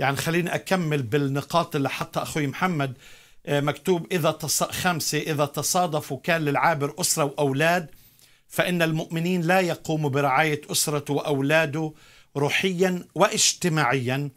يعني خليني أكمل بالنقاط اللي حتى أخوي محمد آه، مكتوب إذا تص... خمسة إذا تصادفوا كان للعابر أسرة وأولاد فإن المؤمنين لا يقوم برعاية أسرته وأولاده روحيا واجتماعيا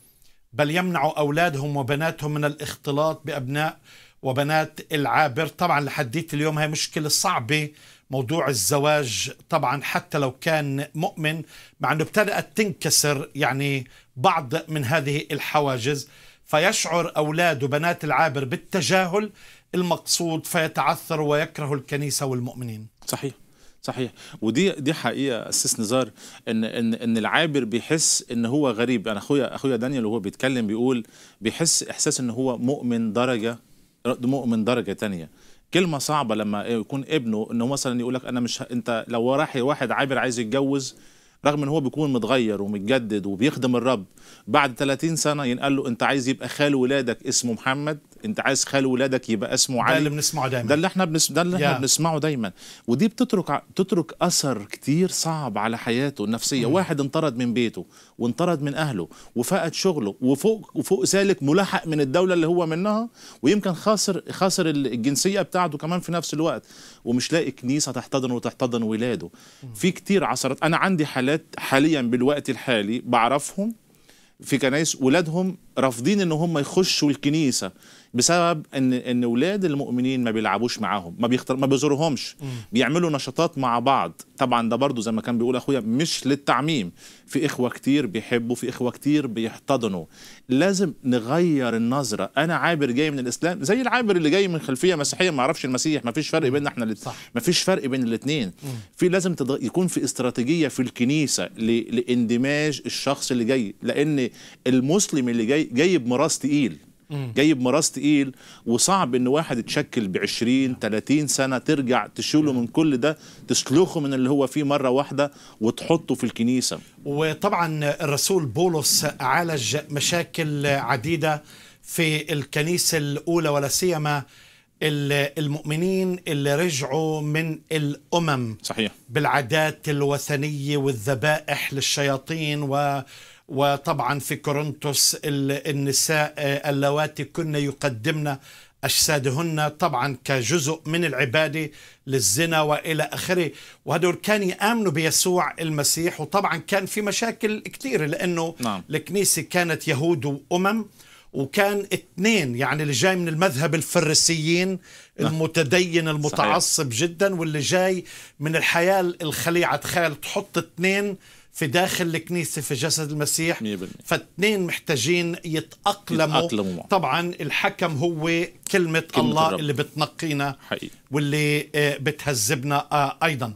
بل يمنع أولادهم وبناتهم من الاختلاط بأبناء وبنات العابر طبعا لحديت اليوم هي مشكلة صعبة موضوع الزواج طبعا حتى لو كان مؤمن مع أنه ابتدأت تنكسر يعني بعض من هذه الحواجز فيشعر أولاد وبنات العابر بالتجاهل المقصود فيتعثر ويكره الكنيسة والمؤمنين صحيح صحيح ودي دي حقيقه استاذ نزار ان ان ان العابر بيحس ان هو غريب انا اخويا اخويا دانيال وهو بيتكلم بيقول بيحس احساس ان هو مؤمن درجه دموع من درجه تانية كلمه صعبه لما يكون ابنه انه مثلا يقول لك انا مش انت لو راح واحد عابر عايز يتجوز رغم ان هو بيكون متغير ومتجدد وبيخدم الرب بعد 30 سنه ينقال له انت عايز يبقى خال ولادك اسمه محمد انت عايز خال ولادك يبقى اسمه علي ده اللي بنسمعه دايما ده اللي احنا بنس... ده اللي yeah. احنا بنسمعه دايما ودي بتترك تترك اثر كتير صعب على حياته النفسيه mm. واحد انطرد من بيته وانطرد من اهله وفقد شغله وفوق وفوق ذلك ملاحق من الدوله اللي هو منها ويمكن خاسر خاسر الجنسيه بتاعته كمان في نفس الوقت ومش لاقي كنيسه تحتضن وتحتضن ولاده mm. في كتير عثرات انا عندي حالات حاليا بالوقت الحالي بعرفهم في كنايس ولادهم رافضين ان هم يخشوا الكنيسه بسبب ان ان اولاد المؤمنين ما بيلعبوش معاهم ما بيختر ما بيزورهمش بيعملوا نشاطات مع بعض طبعا ده برضو زي ما كان بيقول اخويا مش للتعميم في اخوه كتير بيحبوا في اخوه كتير بيحتضنوا لازم نغير النظره انا عابر جاي من الاسلام زي العابر اللي جاي من خلفيه مسيحيه ما اعرفش المسيح ما فيش فرق بيننا احنا ما فيش فرق بين الاثنين في لازم تض... يكون في استراتيجيه في الكنيسه ل... لاندماج الشخص اللي جاي لان المسلم اللي جاي جاي جايب مراس تقيل جايب مراس تقيل وصعب ان واحد اتشكل ب 20 30 سنه ترجع تشيله من كل ده تسلخه من اللي هو فيه مره واحده وتحطه في الكنيسه وطبعا الرسول بولس عالج مشاكل عديده في الكنيسه الاولى ولا سيما المؤمنين اللي رجعوا من الامم صحيح بالعادات الوثنيه والذبائح للشياطين و وطبعا في كورنثوس النساء آه، اللواتي كن يقدمن أجسادهن طبعا كجزء من العبادة للزنا وإلى آخره وهدول كانوا يآمنوا بيسوع المسيح وطبعا كان في مشاكل كثيرة لأنه نعم. الكنيسة كانت يهود وأمم وكان اثنين يعني اللي جاي من المذهب الفريسيين نعم. المتدين المتعصب صحيح. جدا واللي جاي من الحياة الخليعة تخيل تحط اثنين في داخل الكنيسة في جسد المسيح فاثنين محتاجين يتأقلموا, يتأقلموا طبعا الحكم هو كلمة, كلمة الله الرب. اللي بتنقينا حقيقي. واللي آه، بتهذبنا آه، أيضا